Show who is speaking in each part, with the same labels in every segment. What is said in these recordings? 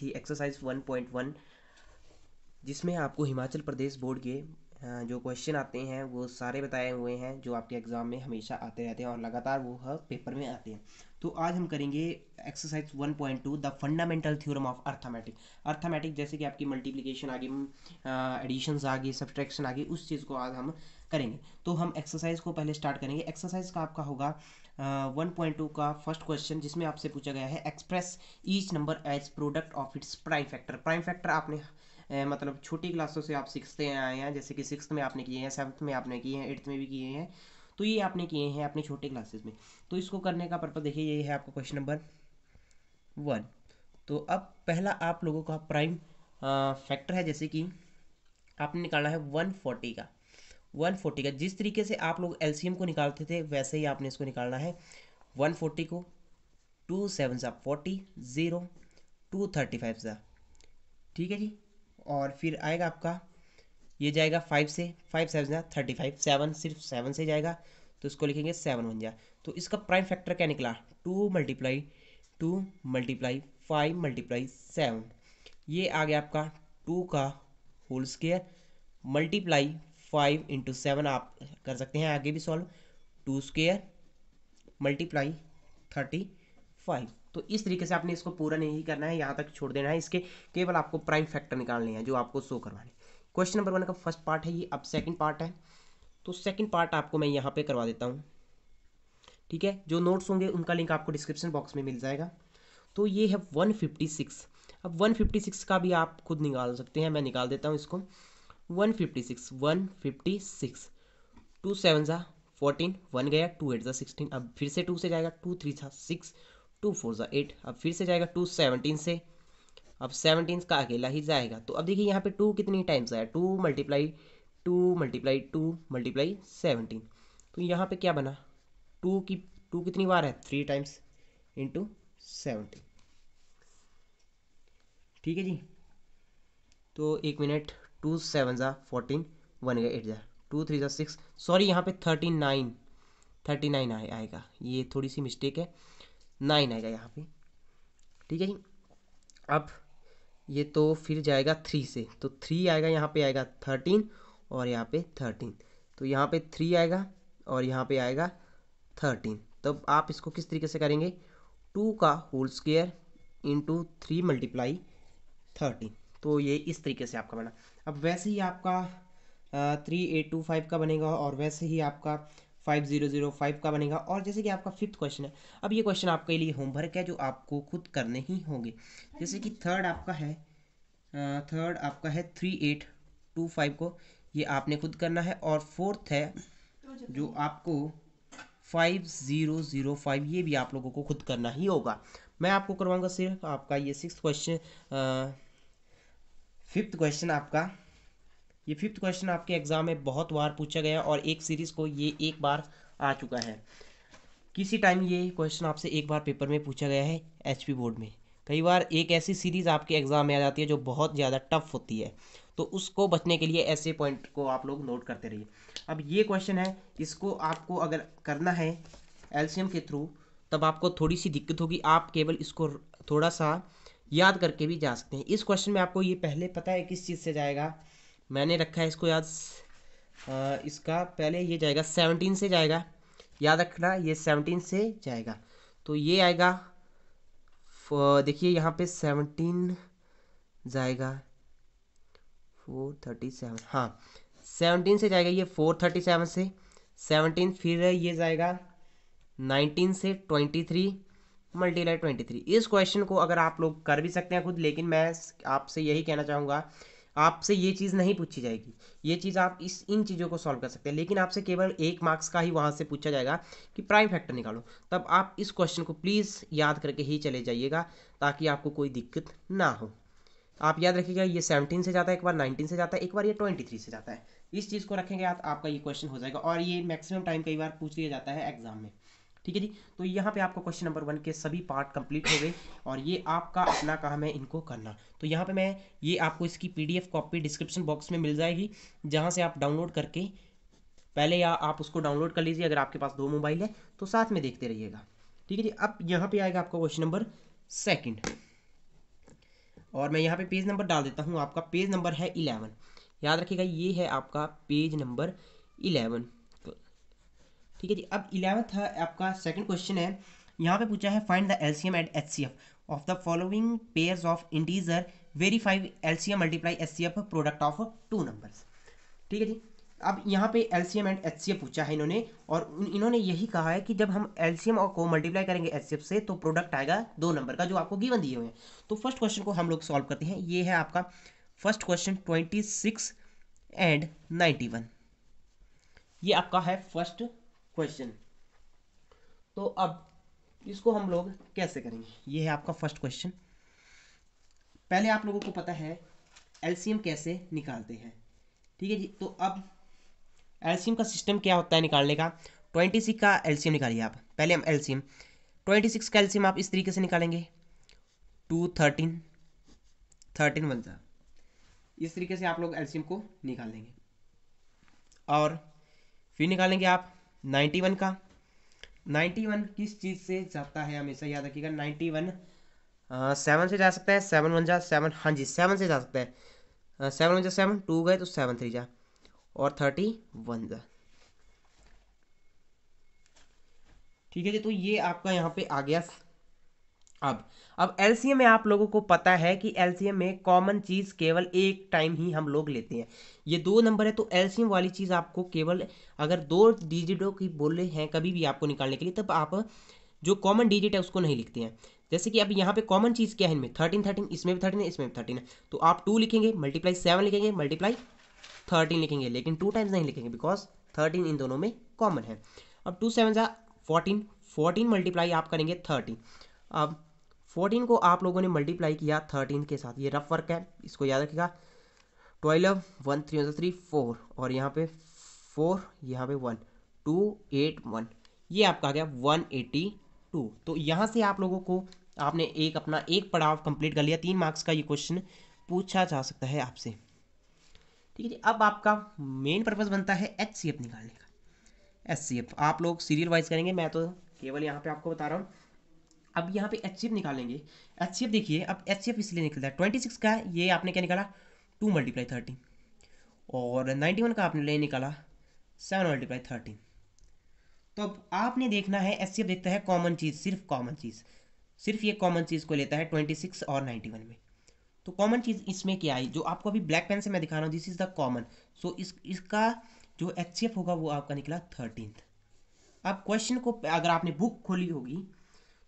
Speaker 1: थी एक्सरसाइज 1.1 जिसमें आपको हिमाचल प्रदेश बोर्ड के जो क्वेश्चन आते हैं वो सारे बताए हुए हैं जो आपके एग्ज़ाम में हमेशा आते रहते हैं और लगातार वो हर पेपर में आते हैं तो आज हम करेंगे exercise 1.2 the fundamental theorem of arithmetic arithmetic जैसे कि आपकी मल्टीप्लिकेशन आगे एडिशंस आगे सब्ट्रैक्शन आगे उस चीज़ को आज हम करेंगे तो हम एक्सरसाइज को पहले स्टार्ट करेंगे एक्सरसाइज का आपका होगा वन पॉइंट टू का फर्स्ट क्वेश्चन जिसमें आपसे पूछा गया है express each number as product of its prime factor prime factor आपने ए, मतलब छोटी क्लासों से आप सिक्सते आए हैं जैसे कि सिक्स में आपने किए हैं सेवन्थ में आपने किए हैं एट्थ में भी किए हैं तो ये आपने किए हैं अपने छोटे क्लासेस में तो इसको करने का पर्पज़ देखिए ये है आपका क्वेश्चन नंबर वन तो अब पहला आप लोगों का प्राइम फैक्टर है जैसे कि आपने निकालना है वन फोर्टी का वन फोर्टी का जिस तरीके से आप लोग एलसीएम को निकालते थे वैसे ही आपने इसको निकालना है वन फोर्टी को टू सेवन सा forty zero two thirty five सा ठीक है जी और फिर आएगा आपका ये जाएगा फाइव से फाइव सेवन जा थर्टी फाइव सेवन सिर्फ सेवन से जाएगा तो इसको लिखेंगे सेवन वन जा तो इसका प्राइम फैक्टर क्या निकला two multiply two multiply five multiply seven ये आ गया आपका टू का whole square multiply five into seven आप कर सकते हैं आगे भी solve two square multiply thirty five तो इस तरीके से आपने इसको पूरा नहीं करना है यहाँ तक छोड़ देना है इसके केवल आपको प्राइम फैक्टर निकालने हैं जो आपको शो करवाने क्वेश्चन नंबर वन का फर्स्ट पार्ट है ये अब सेकंड पार्ट है तो सेकंड पार्ट आपको मैं यहाँ पे करवा देता हूँ ठीक है जो नोट्स होंगे उनका लिंक आपको डिस्क्रिप्शन बॉक्स में मिल जाएगा तो ये है वन फिफ्टी सिक्स अब वन फिफ्टी सिक्स का भी आप खुद निकाल सकते हैं मैं निकाल देता हूँ इसको one fifty six one fifty six two seven ज़ा फोर्टीन वन गया टू एट ज़ा सिक्सटीन अब फिर से टू से जाएगा टू थ्री सा सिक्स टू फोर ज़ा एट अब फिर से जाएगा टू सेवनटीन से अब सेवनटीन का अकेला ही जाएगा तो अब देखिए यहाँ पे टू कितनी टाइम्स आया two multiply two multiply two multiply seventeen तो यहाँ पे क्या बना टू की टू कितनी बार है थ्री टाइम्स इंटू सेवनटीन ठीक है जी तो एक मिनट टू सेवन ज़ा फोर्टीन वन गए एट ज़ा टू थ्री ज़ा सिक्स सॉरी यहाँ पे थर्टी नाइन थर्टी नाइन आए, आएगा ये थोड़ी सी मिस्टेक है नाइन आएगा यहाँ पे ठीक है जी अब ये तो फिर जाएगा थ्री से तो थ्री आएगा यहाँ पे आएगा थर्टीन और यहाँ पे थर्टीन तो यहाँ पे थ्री आएगा और यहाँ पे आएगा थर्टीन तब आप इसको किस तरीके से करेंगे टू का whole square into three multiply thirteen तो ये इस तरीके से आपका बना अब वैसे ही आपका थ्री एट टू फाइव का बनेगा और वैसे ही आपका फाइव ज़ीरो ज़ीरो फाइव का बनेगा और जैसे कि आपका फिफ्थ क्वेश्चन है अब ये क्वेश्चन आपके लिए होमवर्क है जो आपको खुद करने ही होंगे जैसे कि थर्ड आपका है थर्ड आपका है थ्री एट टू फाइव को ये आपने खुद करना है और फोर्थ है जो आपको फाइव ज़ीरो ज़ीरो फाइव ये भी आप लोगों को खुद करना ही होगा मैं आपको करवाऊंगा सिर्फ आपका ये सिक्स क्वेश्चन फिफ्थ क्वेश्चन आपका ये फिफ्थ क्वेश्चन आपके एग्जाम में बहुत बार पूछा गया और एक सीरीज को ये एक बार आ चुका है किसी टाइम ये क्वेश्चन आपसे एक बार पेपर में पूछा गया है एच बोर्ड में कई बार एक ऐसी सीरीज़ आपके एग्ज़ाम में आ जाती है जो बहुत ज़्यादा टफ होती है तो उसको बचने के लिए ऐसे पॉइंट को आप लोग नोट करते रहिए अब ये क्वेश्चन है इसको आपको अगर करना है एलसीएम के थ्रू तब आपको थोड़ी सी दिक्कत होगी आप केवल इसको थोड़ा सा याद करके भी जा सकते हैं इस क्वेश्चन में आपको ये पहले पता है किस चीज़ से जाएगा मैंने रखा है इसको याद इसका पहले ये जाएगा सेवनटीन से जाएगा याद रखना ये सेवनटीन से जाएगा तो ये आएगा देखिए यहाँ पे सेवनटीन जाएगा फोर थर्टी सेवन हाँ सेवनटीन से जाएगा ये फोर थर्टी सेवन से सेवनटीन फिर ये जाएगा नाइनटीन से twenty three multiply twenty three इस क्वेश्चन को अगर आप लोग कर भी सकते हैं खुद लेकिन मैं आपसे यही कहना चाहूँगा आपसे ये चीज़ नहीं पूछी जाएगी ये चीज़ आप इस इन चीज़ों को सॉल्व कर सकते हैं लेकिन आपसे केवल एक मार्क्स का ही वहाँ से पूछा जाएगा कि प्राइम फैक्टर निकालो तब आप इस क्वेश्चन को प्लीज़ याद करके ही चले जाइएगा ताकि आपको कोई दिक्कत ना हो आप याद रखिएगा ये सेवनटीन से जाता है एक बार नाइनटीन से जाता है एक बार ये ट्वेंटी थ्री से जाता है इस चीज़ को रखेंगे आप, आपका ये क्वेश्चन हो जाएगा और ये मैक्सिमम टाइम कई बार पूछ लिया जाता है एग्जाम में ठीक है जी तो यहाँ पे आपको क्वेश्चन नंबर वन के सभी पार्ट कंप्लीट हो गए और ये आपका अपना काम है इनको करना तो यहाँ पे मैं ये आपको इसकी पीडीएफ कॉपी डिस्क्रिप्शन बॉक्स में मिल जाएगी जहाँ से आप डाउनलोड करके पहले या आप उसको डाउनलोड कर लीजिए अगर आपके पास दो मोबाइल है तो साथ में देखते रहिएगा ठीक है जी अब यहाँ पर आएगा आपका क्वेश्चन नंबर सेकेंड और मैं यहाँ पे पेज नंबर डाल देता हूँ आपका पेज नंबर है इलेवन याद रखिएगा ये है आपका पेज नंबर इलेवन ठीक है जी अब इलेवंथ आपका सेकंड क्वेश्चन है यहाँ पे पूछा है find the LCM and HCF of the following pair of integer verify LCM multiply as product of two number ठीक है जी अब यहाँ पे एम एंड एफ पूछा है इन्होंने और इन्होंने यही कहा है कि जब हम एम को मल्टीप्लाई करेंगे एफ से तो प्रोडक्ट आएगा दो नंबर का जो आपको गिवन दिए हुए हैं तो फर्स्ट क्वेश्चन को हम लोग सॉल्व करते हैं ये है आपका first question twenty six and ninety one ये आपका है फर्स्ट क्वेश्चन तो अब इसको हम लोग कैसे करेंगे ये है आपका फर्स्ट क्वेश्चन पहले आप लोगों को पता है एलसीएम कैसे निकालते हैं ठीक है जी तो अब एलसीएम का सिस्टम क्या होता है निकालने का ट्वेंटी सिक्स का एलसीएम निकालिए आप पहले हम एलसीएम ट्वेंटी सिक्स का एलसीएम आप इस तरीके से निकालेंगे टू थर्टीन थर्टीन वन सा इस तरीके से आप लोग एलसीएम को निकाल देंगे और फिर निकालेंगे आप नाइन्टी वन का नाइन्टी वन किस चीज़ से जाता है हमेशा याद रखिएगा नाइन्टी वन सेवन से जा सकता है सेवन वन जा सेवन हाँ जी सेवन से जा सकता है सेवन वन जा सेवन टू गए तो सेवन थ्री जा और थर्टी वन जा ठीक है जी तो ये आपका यहाँ पे आ गया अब अब एलसीएम में आप लोगों को पता है कि एल में कॉमन चीज़ केवल एक टाइम ही हम लोग लेते हैं ये दो नंबर है तो एल वाली चीज़ आपको केवल अगर दो डिजिटों की बोले हैं कभी भी आपको निकालने के लिए तब आप जो कॉमन डिजिट है उसको नहीं लिखते हैं जैसे कि अब यहाँ पे कॉमन चीज़ क्या है इनमें थर्टीन थर्टीन इसमें भी थर्टीन है इसमें भी थर्टीन है तो आप टू लिखेंगे मल्टीप्लाई सेवन लिखेंगे मल्टीप्लाई थर्टीन लिखेंगे लेकिन टू टाइम्स नहीं लिखेंगे बिकॉज थर्टीन इन दोनों में कॉमन है अब टू सेवन ज़ा फोर्टीन फोर्टीन मल्टीप्लाई आप करेंगे थर्टीन अब फोर्टीन को आप लोगों ने मल्टीप्लाई किया थर्टीन के साथ ये रफ वर्क है इसको याद रखिएगा twelve one three one three four और यहाँ पे फोर यहाँ पे वन टू एट वन ये आपका आ गया वन एटी टू तो यहाँ से आप लोगों को आपने एक अपना एक पड़ाव कंप्लीट कर लिया तीन मार्क्स का ये क्वेश्चन पूछा जा सकता है आपसे ठीक है जी अब आपका मेन पर्पज बनता है एच सी एफ निकालने का एच सी एफ आप लोग सीरियल वाइज करेंगे मैं तो केवल यहाँ पर आपको बता रहा हूँ अब यहाँ पे एच निकालेंगे एच देखिए अब एच इसलिए निकलता है ट्वेंटी सिक्स का ये आपने क्या निकाला टू मल्टीप्लाई थर्टीन और नाइन्टी वन का आपने ले निकाला सेवन मल्टीप्लाई थर्टीन तो अब आपने देखना है एच देखता है कॉमन चीज़ सिर्फ कॉमन चीज़ सिर्फ ये कॉमन चीज़ को लेता है ट्वेंटी सिक्स और नाइन्टी वन में तो कॉमन चीज़ इसमें क्या आई जो आपको अभी ब्लैक पेन से मैं दिखा रहा हूँ this is the common so इस इसका जो एच होगा वो आपका निकला थर्टीन अब क्वेश्चन को अगर आपने बुक खोली होगी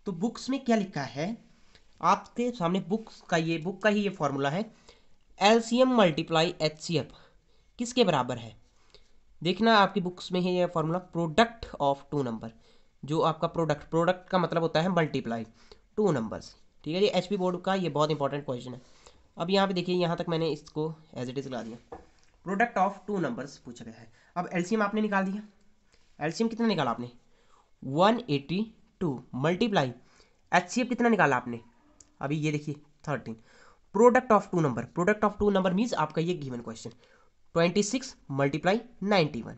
Speaker 1: तो बुक्स में क्या लिखा है आपके सामने बुक्स का ये बुक का ही ये फॉर्मूला है L C M multiply H C F किसके बराबर है देखना आपकी बुक्स में है ये formula product of two number जो आपका प्रोडक्ट प्रोडक्ट का मतलब होता है मल्टीप्लाई टू नंबर्स ठीक है ये एच पी बोर्ड का ये बहुत इंपॉर्टेंट क्वेश्चन है अब यहाँ पे देखिए यहाँ तक मैंने इसको एज इट इज़ लगा दिया प्रोडक्ट ऑफ टू नंबर्स पूछा गया है अब एल्शियम आपने निकाल दिया एल्शियम कितना निकाला आपने one eighty two multiply H C F कितना निकाला आपने अभी ये देखिए thirteen product of two number product of two number means आपका ये given question twenty six multiply ninety one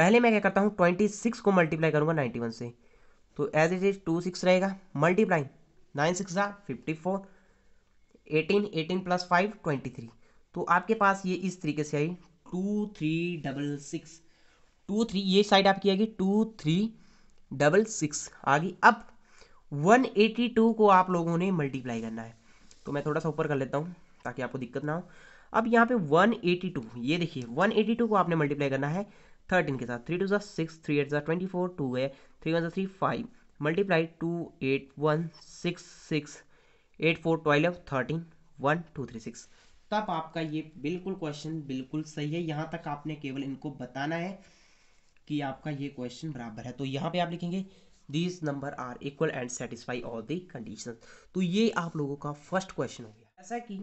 Speaker 1: पहले मैं क्या करता हूँ ट्वेंटी सिक्स को मल्टीप्लाई करूँगा नाइन्टी वन से तो as it is two six रहेगा मल्टीप्लाई नाइन सिक्स ज़ा fifty four eighteen eighteen plus five twenty three तो आपके पास ये इस तरीके से आई two three double six two three ये साइड आपकी आएगी टू थ्री डबल सिक्स आ गई अब 182 को आप लोगों ने मल्टीप्लाई करना है तो मैं थोड़ा सा ऊपर कर लेता हूँ ताकि आपको दिक्कत ना हो अब यहाँ पे 182 ये देखिए 182 को आपने मल्टीप्लाई करना है थर्टीन के साथ three two six three eight जो ट्वेंटी फोर टू है three one three five multiply two eight one six six eight four twelve thirteen one two three six तब आपका ये बिल्कुल क्वेश्चन बिल्कुल सही है यहाँ तक आपने केवल इनको बताना है कि आपका ये क्वेश्चन बराबर है तो यहाँ पे आप लिखेंगे these number are equal and satisfy all the condition तो ये आप लोगों का फर्स्ट क्वेश्चन हो गया ऐसा कि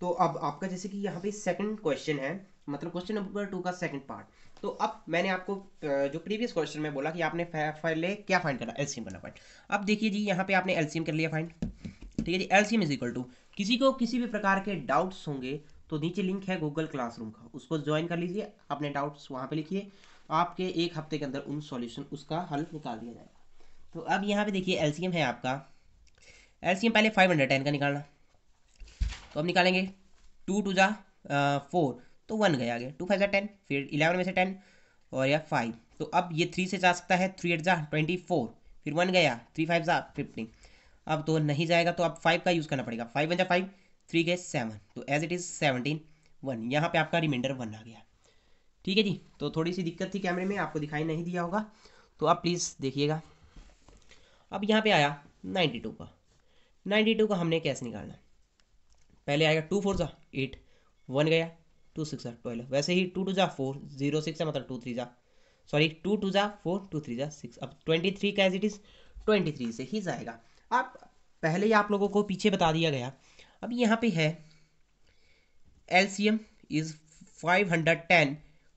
Speaker 1: तो अब आपका जैसे कि यहाँ पे सेकंड क्वेश्चन है मतलब क्वेश्चन नंबर टू का सेकंड पार्ट तो अब मैंने आपको जो प्रीवियस क्वेश्चन में बोला कि आपने पहले क्या फाइंड करा एलसीएम करना फाइंड अब देखिए जी यहाँ पे आपने एलसीएम कर लिया फाइंड ठीक है जी एलसीएम इज इक्वल टू किसी को किसी भी प्रकार के डाउट्स होंगे तो नीचे लिंक है गूगल क्लासरूम का उसको ज्वाइन कर लीजिए अपने डाउट्स वहाँ पर लिखिए आपके एक हफ्ते के अंदर उन सॉल्यूशन उसका हल निकाल दिया जाएगा तो अब यहाँ पे देखिए एलसीएम है आपका एलसीएम पहले फाइव हंड्रेड टेन का निकालना तो अब निकालेंगे टू टू जा फोर तो वन गया आगे टू फाइव जा टेन फिर इलेवन में से टेन और या फाइव तो अब ये थ्री से जा सकता है थ्री एट जा ट्वेंटी फोर फिर वन गया थ्री फाइव जा फिफ्टीन अब तो नहीं जाएगा तो आप फाइव का यूज़ करना पड़ेगा फाइव वन जा फाइव थ्री गए सेवन तो as it is seventeen one यहाँ पे आपका रिमाइंडर वन आ गया ठीक है जी तो थोड़ी सी दिक्कत थी कैमरे में आपको दिखाई नहीं दिया होगा तो आप प्लीज़ देखिएगा अब यहाँ पे आया 92 का 92 का हमने कैसे निकालना पहले आएगा टू फोर ज़ा एट वन गया टू सिक्स ज़ा ट्वेल्व वैसे ही टू टू ज़ा फोर जीरो सिक्स मतलब टू थ्री ज़ा सॉरी टू टू ज़ा फोर टू थ्री ज़ा सिक्स अब ट्वेंटी थ्री का as it is twenty three से ही जाएगा आप पहले ही आप लोगों को पीछे बता दिया गया अब यहाँ पे है L C M is five hundred ten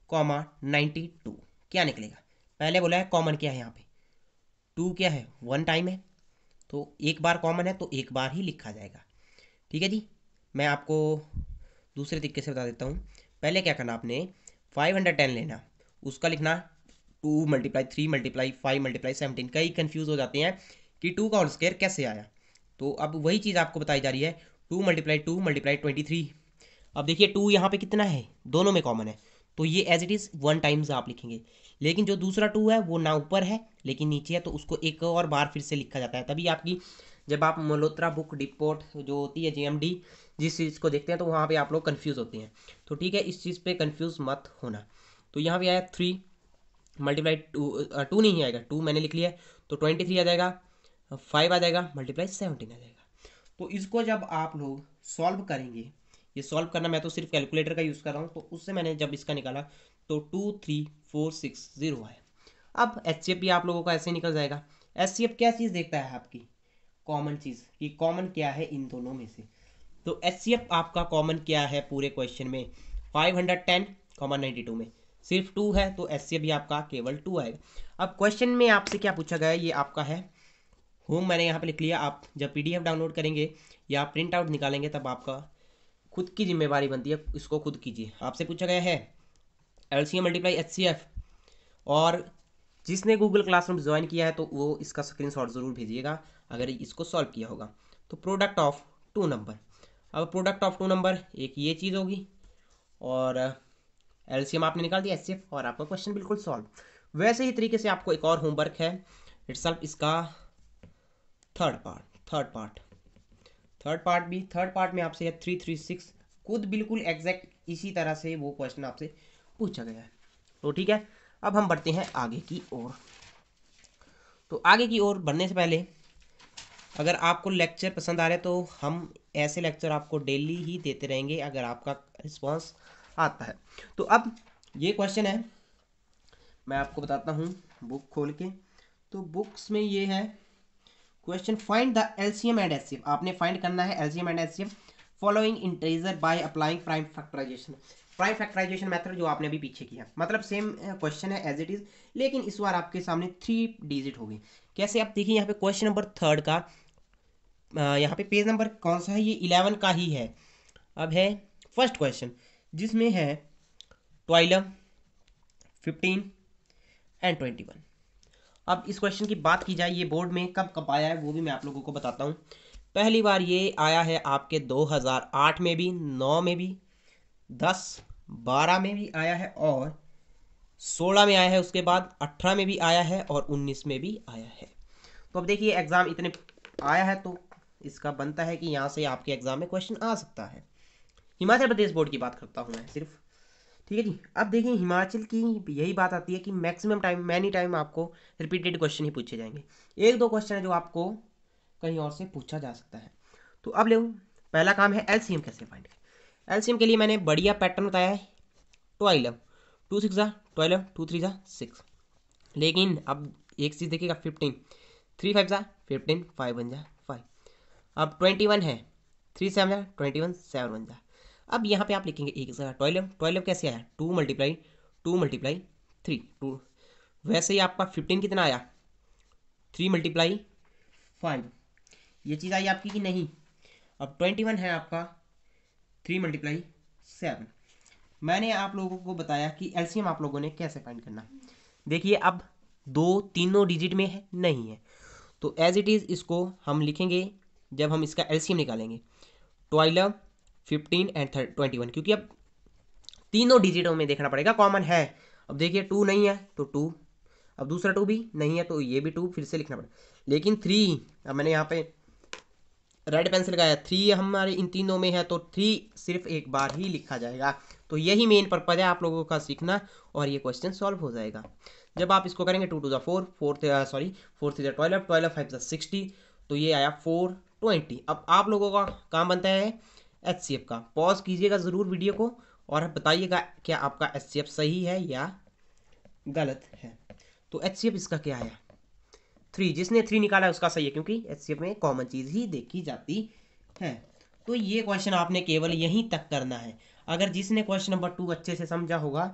Speaker 1: comma ninety two क्या निकलेगा पहले बोला है कॉमन क्या है यहाँ पे टू क्या है वन टाइम है तो एक बार कॉमन है तो एक बार ही लिखा जाएगा ठीक है जी मैं आपको दूसरे तरीके से बता देता हूँ पहले क्या करना आपने फाइव हंड्रेड टेन लेना उसका लिखना two multiply three multiply five multiply seventeen कई कन्फ्यूज़ हो जाते हैं कि टू का होल स्केयर कैसे आया तो अब वही चीज़ आपको बताई जा रही है two multiply two multiply twenty three अब देखिए टू यहाँ पे कितना है दोनों में कॉमन है तो ये as it is one times आप लिखेंगे लेकिन जो दूसरा टू है वो ना ऊपर है लेकिन नीचे है तो उसको एक और बार फिर से लिखा जाता है तभी आपकी जब आप मल्होत्रा बुक डिपोर्ट जो होती है जीएमडी जिस चीज़ को देखते हैं तो वहाँ पे आप लोग कंफ्यूज होते हैं तो ठीक है इस चीज़ पे कंफ्यूज मत होना तो यहाँ पे आया थ्री मल्टीप्लाई टू टू नहीं आएगा टू मैंने लिख लिया है तो ट्वेंटी थ्री आ जाएगा फाइव आ जाएगा मल्टीप्लाई सेवनटीन आ जाएगा तो इसको जब आप लोग सॉल्व करेंगे ये सॉल्व करना मैं तो सिर्फ कैलकुलेटर का यूज़ कर रहा हूँ तो उससे मैंने जब इसका निकाला तो two three four six zero है अब एच भी आप लोगों का ऐसे निकल जाएगा एफ क्या चीज़ देखता है आपकी कॉमन चीज़ कि कॉमन क्या है इन दोनों में से तो एफ आपका कॉमन क्या है पूरे क्वेश्चन में five hundred ten common ninety two में सिर्फ टू है तो एस सी भी आपका केवल टू आएगा अब क्वेश्चन में आपसे क्या पूछा गया ये आपका है होम मैंने यहाँ पे लिख लिया आप जब पीडीएफ डाउनलोड करेंगे या प्रिंट आउट निकालेंगे तब आपका खुद की जिम्मेवारी बनती है इसको खुद कीजिए आपसे पूछा गया है L C M multiply H C F और जिसने गूगल क्लासरूम ज्वाइन किया है तो वो इसका स्क्रीनशॉट ज़रूर भेजिएगा अगर इसको सॉल्व किया होगा तो प्रोडक्ट ऑफ टू नंबर अब प्रोडक्ट ऑफ टू नंबर एक ये चीज़ होगी और एल सी एम आपने निकाल दिया एच सी एफ और आपका क्वेश्चन बिल्कुल सॉल्व वैसे ही तरीके से आपको एक और होमवर्क है इट्सल्फ इसका third part third part third part भी थर्ड पार्ट में आपसे थ्री थ्री सिक्स खुद बिल्कुल एग्जैक्ट इसी तरह से वो क्वेश्चन आपसे पूछा गया है तो ठीक है अब हम बढ़ते हैं आगे की ओर तो आगे की ओर बढ़ने से पहले अगर आपको लेक्चर पसंद आ रहे तो हम ऐसे लेक्चर आपको डेली ही देते रहेंगे अगर आपका रिस्पॉन्स आता है तो अब ये क्वेश्चन है मैं आपको बताता हूँ बुक खोल के तो बुक्स में ये है question find the LCM and S आपने फाइंड करना है LCM and S following integer by applying prime factorization prime factorization method जो आपने अभी पीछे किया मतलब सेम क्वेश्चन uh, है एज इट इज लेकिन इस बार आपके सामने थ्री डिजिट होगी कैसे आप देखिए यहाँ पे क्वेश्चन नंबर थर्ड का uh, यहाँ पे पेज नंबर कौन सा है ये इलेवन का ही है अब है फर्स्ट क्वेश्चन जिसमें है twelve fifteen and twenty one अब इस क्वेश्चन की बात की जाए ये बोर्ड में कब कब आया है वो भी मैं आप लोगों को बताता हूँ पहली बार ये आया है आपके 2008 में भी 9 में भी 10 12 में भी आया है और 16 में आया है उसके बाद 18 में भी आया है और 19 में भी आया है तो अब देखिए एग्ज़ाम इतने आया है तो इसका बनता है कि यहाँ से आपके एग्ज़ाम में क्वेश्चन आ सकता है हिमाचल प्रदेश बोर्ड की बात करता हूँ मैं सिर्फ ठीक है जी अब देखिए हिमाचल की यही बात आती है कि मैक्सिमम टाइम मैनी टाइम आपको रिपीटेड क्वेश्चन ही पूछे जाएंगे एक दो क्वेश्चन है जो आपको कहीं और से पूछा जा सकता है तो अब ले पहला काम है एलसीएम कैसे फाइंड एलसीएम के लिए मैंने बढ़िया पैटर्न बताया है ट्वेल्व टू सिक्स ज़ा ट्वेल्व टू थ्री ज़ा सिक्स लेकिन अब एक चीज़ देखिएगा फिफ्टीन थ्री फाइव ज़ा फिफ्टीन फाइव वन ज़ा फाइव अब ट्वेंटी वन है थ्री सेवन ज़ा ट्वेंटी वन सेवन वन ज़ा अब यहाँ पे आप लिखेंगे एक जगह ट्वेल्व ट्वेल्व कैसे आया two multiply two multiply three two वैसे ही आपका फिफ्टीन कितना आया थ्री मल्टीप्लाई फाइव ये चीज़ आई आपकी कि नहीं अब ट्वेंटी वन है आपका थ्री मल्टीप्लाई सेवन मैंने आप लोगों को बताया कि एलसीएम आप लोगों ने कैसे फाइंड करना देखिए अब दो तीनों डिजिट में है नहीं है तो एज इट इज़ इसको हम लिखेंगे जब हम इसका एम निकालेंगे twelve fifteen and twenty one क्योंकि अब तीनों डिजिटों में देखना पड़ेगा कॉमन है अब देखिए टू नहीं है तो टू अब दूसरा टू भी नहीं है तो ये भी टू फिर से लिखना पड़ेगा लेकिन थ्री अब मैंने यहाँ पे रेड पेंसिल लगाया थ्री हमारे इन तीनों में है तो थ्री सिर्फ एक बार ही लिखा जाएगा तो यही मेन पर्पज है आप लोगों का सीखना और ये क्वेश्चन सॉल्व हो जाएगा जब आप इसको करेंगे टू टू ज़ा four sorry four three twelve twelve five sixty तो ये आया फोर ट्वेंटी अब आप लोगों का काम बनता है एच का पॉज कीजिएगा ज़रूर वीडियो को और बताइएगा क्या आपका एच सही है या गलत है तो एच इसका क्या आया थ्री जिसने थ्री निकाला है उसका सही है क्योंकि एच में कॉमन चीज़ ही देखी जाती है तो ये क्वेश्चन आपने केवल यहीं तक करना है अगर जिसने क्वेश्चन नंबर टू अच्छे से समझा होगा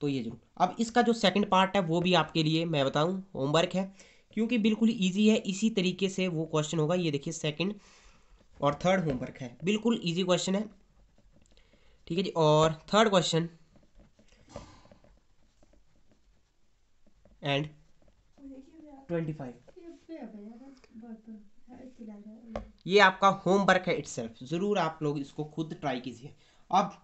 Speaker 1: तो ये जरूर अब इसका जो सेकंड पार्ट है वो भी आपके लिए मैं बताऊं होमवर्क है क्योंकि बिल्कुल ईजी है इसी तरीके से वो क्वेश्चन होगा ये देखिए सेकंड और थर्ड होमवर्क है बिल्कुल इजी क्वेश्चन है ठीक है जी और थर्ड क्वेश्चन एंड ट्वेंटी ये आपका होमवर्क है इट्सल्फ ज़रूर आप लोग इसको खुद ट्राई कीजिए अब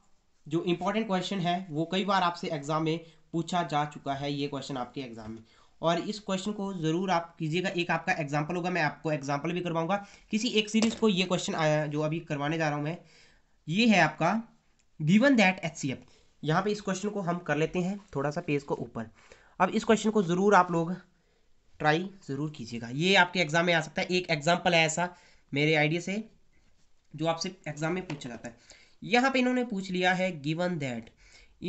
Speaker 1: जो इंपॉर्टेंट क्वेश्चन है वो कई बार आपसे एग्ज़ाम में पूछा जा चुका है ये क्वेश्चन आपके एग्ज़ाम में और इस क्वेश्चन को ज़रूर आप कीजिएगा एक आपका एग्जाम्पल होगा मैं आपको एग्जाम्पल भी करवाऊंगा किसी एक सीरीज़ को ये क्वेश्चन आया जो अभी करवाने जा रहा हूँ मैं ये है आपका given that H C F यहाँ पर इस क्वेश्चन को हम कर लेते हैं थोड़ा सा पेज को ऊपर अब इस क्वेश्चन को ज़रूर आप लोग ट्राई ज़रूर कीजिएगा ये आपके एग्ज़ाम में आ सकता है एक एग्ज़ाम्पल है ऐसा मेरे आइडिया से जो आपसे एग्ज़ाम में पूछा जाता है यहाँ पे इन्होंने पूछ लिया है गिवन दैट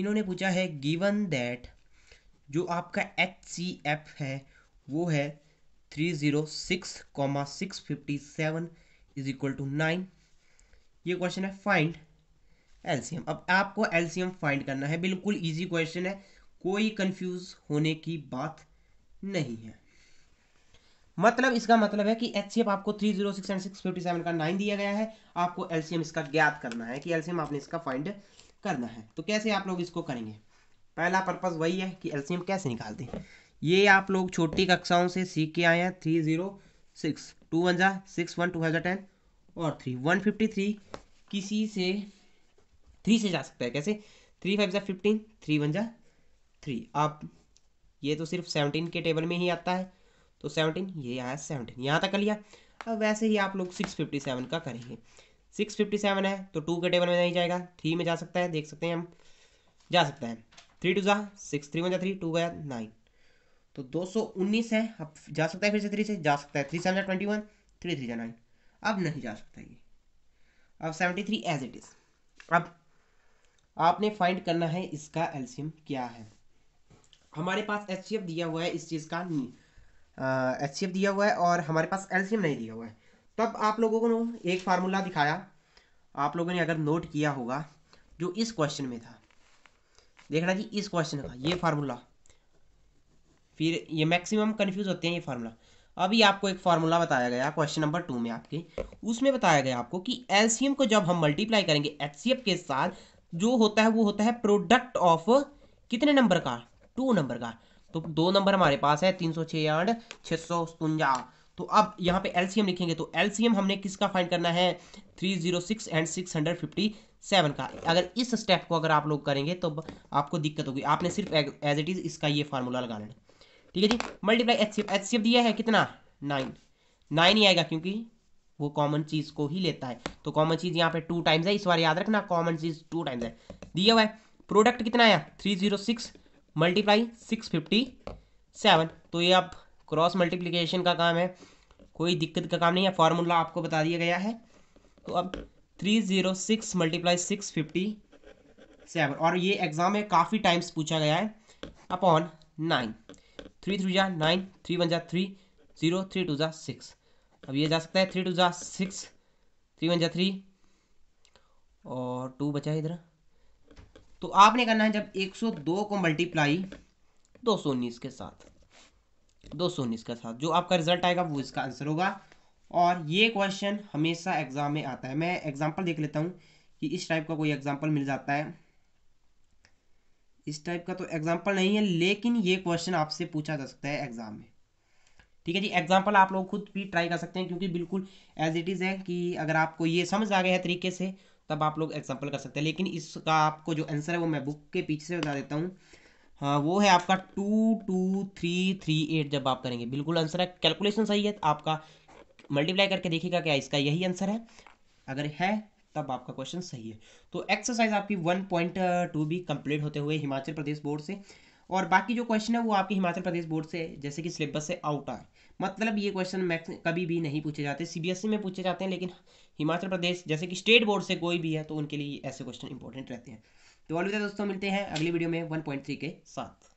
Speaker 1: इन्होंने पूछा है गिवन दैट जो आपका एच सी एफ है वो है three zero six comma six fifty seven is equal to nine ये क्वेश्चन है फाइंड एलसीएम अब आपको एलसीएम फाइंड करना है बिल्कुल ईजी क्वेश्चन है कोई कंफ्यूज होने की बात नहीं है मतलब इसका मतलब है कि एच सी एफ आपको three zero six and six fifty seven का नाइन दिया गया है आपको एलसीएम इसका ज्ञात करना है कि एलसीएम आपने इसका फाइंड करना है तो कैसे आप लोग इसको करेंगे पहला पर्पज़ वही है कि एलसीएम कैसे निकालते हैं ये आप लोग छोटी कक्षाओं से सीख के आए हैं three zero six two one जा सिक्स वन टू हजार टेन और थ्री वन फिफ्टी थ्री किसी से थ्री से जा सकता है कैसे थ्री फाइव जा फिफ्टीन थ्री वन जा थ्री आप ये तो सिर्फ सेवनटीन के टेबल में ही आता है तो सेवनटीन ये आया सेवनटीन यहाँ तक कर लिया अब वैसे ही आप लोग सिक्स फिफ्टी सेवन का करेंगे सिक्स फिफ्टी सेवन है तो टू के टेबल में नहीं जाएगा थ्री में जा सकता है देख सकते हैं हम जा सकता है थ्री टू ज़ा सिक्स थ्री वन जा थ्री टू गया नाइन तो दो सौ उन्नीस है अब जा सकता है फिर से थ्री से जा सकता है three seven twenty one three three जा नाइन अब नहीं जा सकता ये अब seventy three as it is अब आपने फाइंड करना है इसका एल्सियम क्या है हमारे पास एच सी एफ दिया हुआ है इस चीज़ का एच सी एफ दिया हुआ है और हमारे पास एल्सियम नहीं दिया हुआ है तब आप लोगों को एक फार्मूला दिखाया आप लोगों ने अगर नोट किया होगा जो इस क्वेश्चन में था देखना जी इस क्वेश्चन का ये फार्मूला फिर ये मैक्सिमम कन्फ्यूज होते हैं ये फार्मूला अभी आपको एक फार्मूला बताया गया क्वेश्चन नंबर टू में आपके उसमें बताया गया आपको कि एलसीएम को जब हम मल्टीप्लाई करेंगे एचसीएफ के साथ जो होता है वो होता है प्रोडक्ट ऑफ कितने नंबर का टू नंबर का तो दो नंबर हमारे पास है तीन सौ छियाठ छः तो अब यहाँ पे एलसीएम लिखेंगे तो एलसीएम हमने किसका फाइंड करना है three zero six and six hundred fifty seven का अगर इस स्टेप को अगर आप लोग करेंगे तो आपको दिक्कत होगी आपने सिर्फ एज इट इज़ इसका ये फार्मूला लगाना है ठीक है जी multiply H C H C दिया है कितना नाइन नाइन ही आएगा क्योंकि वो कॉमन चीज़ को ही लेता है तो कॉमन चीज़ यहाँ पे टू टाइम्स है इस बार याद रखना कॉमन चीज़ टू टाइम्स है दिया हुआ है प्रोडक्ट कितना आया three zero six multiply six fifty seven तो ये आप क्रॉस मल्टीप्लीकेशन का काम है कोई दिक्कत का काम नहीं है फार्मूला आपको बता दिया गया है तो अब three zero six multiply six fifty seven और ये एग्ज़ाम में काफ़ी टाइम्स पूछा गया है अपॉन नाइन थ्री थ्री जा नाइन थ्री वन जा थ्री जीरो थ्री टू जा सिक्स अब ये जा सकता है थ्री टू जा सिक्स थ्री वन जा थ्री और टू बचा है इधर तो आपने करना है जब एक सौ दो को मल्टीप्लाई दो सौ उन्नीस के साथ दो सौ उन्नीस के साथ जो आपका रिजल्ट आएगा वो इसका आंसर होगा और ये क्वेश्चन हमेशा एग्ज़ाम में आता है मैं एग्ज़ाम्पल देख लेता हूँ कि इस टाइप का कोई एग्ज़ाम्पल मिल जाता है इस टाइप का तो एग्ज़ाम्पल नहीं है लेकिन ये क्वेश्चन आपसे पूछा जा सकता है एग्ज़ाम में ठीक है जी एग्जाम्पल आप लोग खुद भी ट्राई कर सकते हैं क्योंकि बिल्कुल एज इट इज़ है कि अगर आपको ये समझ आ गया है तरीके से तब आप लोग एग्जाम्पल कर सकते हैं लेकिन इसका आपको जो आंसर है वो मैं बुक के पीछे से बता देता हूँ हाँ वो है आपका two two three three eight जब आप करेंगे बिल्कुल आंसर है कैलकुलेशन सही है आपका मल्टीप्लाई करके देखिएगा क्या इसका यही आंसर है अगर है तब आपका क्वेश्चन सही है तो एक्सरसाइज आपकी वन पॉइंट टू भी कंप्लीट होते हुए हिमाचल प्रदेश बोर्ड से और बाकी जो क्वेश्चन है वो आपके हिमाचल प्रदेश बोर्ड से जैसे कि सिलेबस से आउट आए मतलब ये क्वेश्चन मैक्स कभी भी नहीं पूछे जाते सीबीएसई में पूछे जाते हैं लेकिन हिमाचल प्रदेश जैसे कि स्टेट बोर्ड से कोई भी है तो उनके लिए ऐसे क्वेश्चन इंपॉर्टेंट रहते हैं तो अलविदा दोस्तों मिलते हैं अगली वीडियो में वन पॉइंट थ्री के साथ